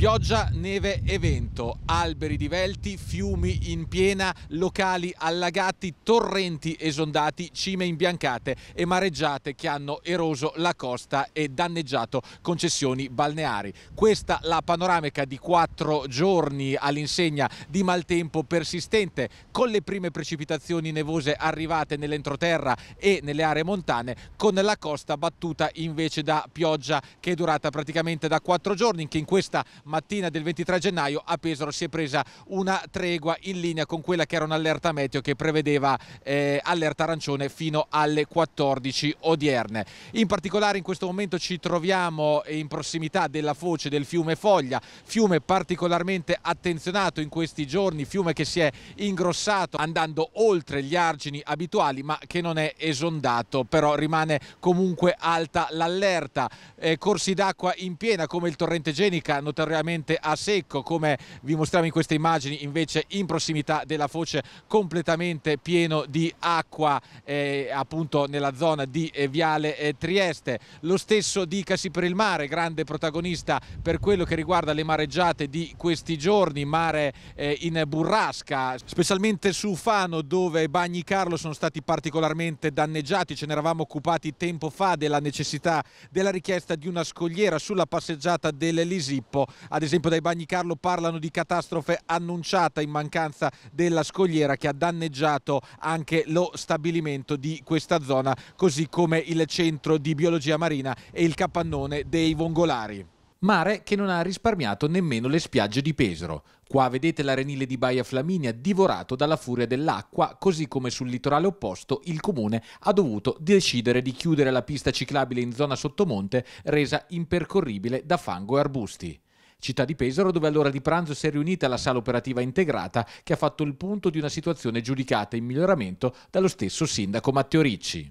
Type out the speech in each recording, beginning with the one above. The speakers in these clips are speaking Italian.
Pioggia, neve e vento, alberi divelti, fiumi in piena, locali allagati, torrenti esondati, cime imbiancate e mareggiate che hanno eroso la costa e danneggiato concessioni balneari. Questa la panoramica di quattro giorni all'insegna di maltempo persistente, con le prime precipitazioni nevose arrivate nell'entroterra e nelle aree montane, con la costa battuta invece da pioggia che è durata praticamente da quattro giorni, che in questa mattina del 23 gennaio a Pesaro si è presa una tregua in linea con quella che era un'allerta meteo che prevedeva eh, allerta arancione fino alle 14 odierne. In particolare in questo momento ci troviamo in prossimità della foce del fiume Foglia, fiume particolarmente attenzionato in questi giorni, fiume che si è ingrossato andando oltre gli argini abituali ma che non è esondato, però rimane comunque alta l'allerta. Eh, corsi d'acqua in piena come il torrente Genica, notoriamente praticamente a secco come vi mostriamo in queste immagini invece in prossimità della foce completamente pieno di acqua eh, appunto nella zona di eh, Viale eh, Trieste. Lo stesso dicasi per il mare, grande protagonista per quello che riguarda le mareggiate di questi giorni, mare eh, in burrasca, specialmente su Fano dove Bagni Carlo sono stati particolarmente danneggiati, ce ne eravamo occupati tempo fa della necessità della richiesta di una scogliera sulla passeggiata dell'Elisippo ad esempio dai Bagni Carlo parlano di catastrofe annunciata in mancanza della scogliera che ha danneggiato anche lo stabilimento di questa zona così come il centro di biologia marina e il capannone dei vongolari. Mare che non ha risparmiato nemmeno le spiagge di Pesaro. Qua vedete l'arenile di Baia Flaminia divorato dalla furia dell'acqua, così come sul litorale opposto il comune ha dovuto decidere di chiudere la pista ciclabile in zona sottomonte, resa impercorribile da fango e arbusti città di Pesaro, dove all'ora di pranzo si è riunita la sala operativa integrata che ha fatto il punto di una situazione giudicata in miglioramento dallo stesso sindaco Matteo Ricci.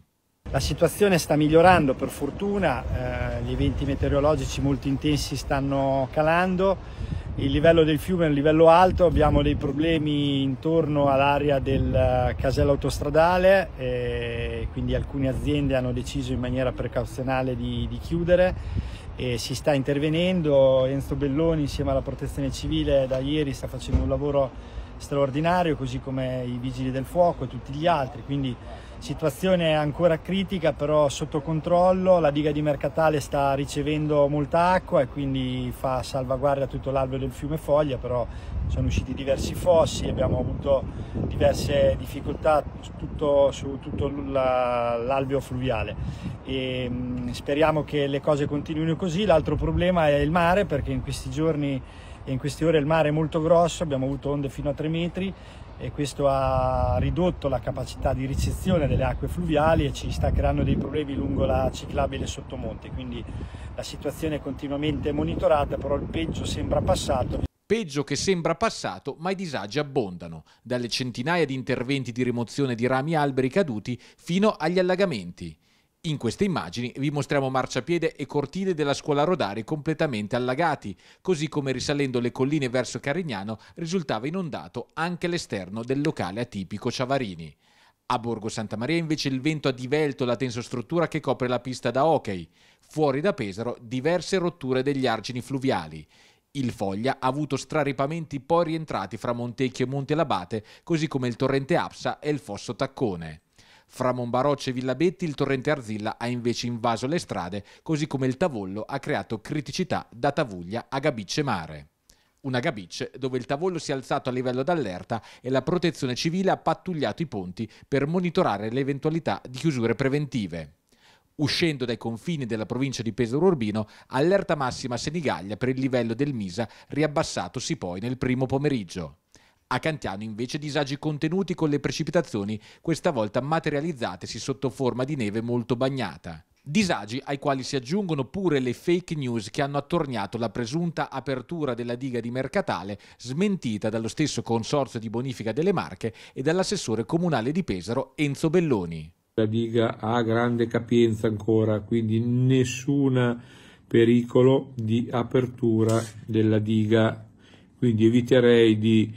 La situazione sta migliorando per fortuna, eh, gli eventi meteorologici molto intensi stanno calando, il livello del fiume è un livello alto, abbiamo dei problemi intorno all'area del eh, casello autostradale, eh, quindi alcune aziende hanno deciso in maniera precauzionale di, di chiudere e si sta intervenendo, Enzo Belloni insieme alla protezione civile da ieri sta facendo un lavoro straordinario così come i vigili del fuoco e tutti gli altri, quindi Situazione ancora critica però sotto controllo, la diga di Mercatale sta ricevendo molta acqua e quindi fa salvaguardia tutto l'alveo del fiume Foglia, però sono usciti diversi fossi, abbiamo avuto diverse difficoltà tutto, su tutto l'alveo fluviale. E, ehm, speriamo che le cose continuino così, l'altro problema è il mare perché in questi giorni e in queste ore il mare è molto grosso, abbiamo avuto onde fino a 3 metri e questo ha ridotto la capacità di ricezione delle acque fluviali e ci sta creando dei problemi lungo la ciclabile sottomonte, quindi la situazione è continuamente monitorata, però il peggio sembra passato. Peggio che sembra passato, ma i disagi abbondano, dalle centinaia di interventi di rimozione di rami e alberi caduti fino agli allagamenti. In queste immagini vi mostriamo marciapiede e cortile della scuola Rodari completamente allagati, così come risalendo le colline verso Carignano risultava inondato anche l'esterno del locale atipico Ciavarini. A Borgo Santa Maria invece il vento ha divelto la tensostruttura che copre la pista da hockey. Fuori da Pesaro diverse rotture degli argini fluviali. Il Foglia ha avuto straripamenti poi rientrati fra Montecchio e Monte Labate, così come il torrente Apsa e il fosso Taccone. Fra Monbarocce e Villabetti il torrente Arzilla ha invece invaso le strade, così come il Tavollo ha creato criticità da Tavuglia a Gabicce Mare una Gabicce dove il tavollo si è alzato a livello d'allerta e la protezione civile ha pattugliato i ponti per monitorare le eventualità di chiusure preventive. Uscendo dai confini della provincia di Pesaro Urbino, allerta massima Senigallia per il livello del Misa riabbassatosi poi nel primo pomeriggio. A Cantiano invece disagi contenuti con le precipitazioni, questa volta materializzatesi sotto forma di neve molto bagnata. Disagi ai quali si aggiungono pure le fake news che hanno attorniato la presunta apertura della diga di Mercatale, smentita dallo stesso Consorzio di Bonifica delle Marche e dall'assessore comunale di Pesaro Enzo Belloni. La diga ha grande capienza ancora, quindi nessun pericolo di apertura della diga, quindi eviterei di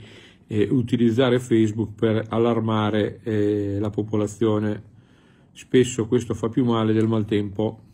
eh, utilizzare Facebook per allarmare eh, la popolazione. Spesso questo fa più male del maltempo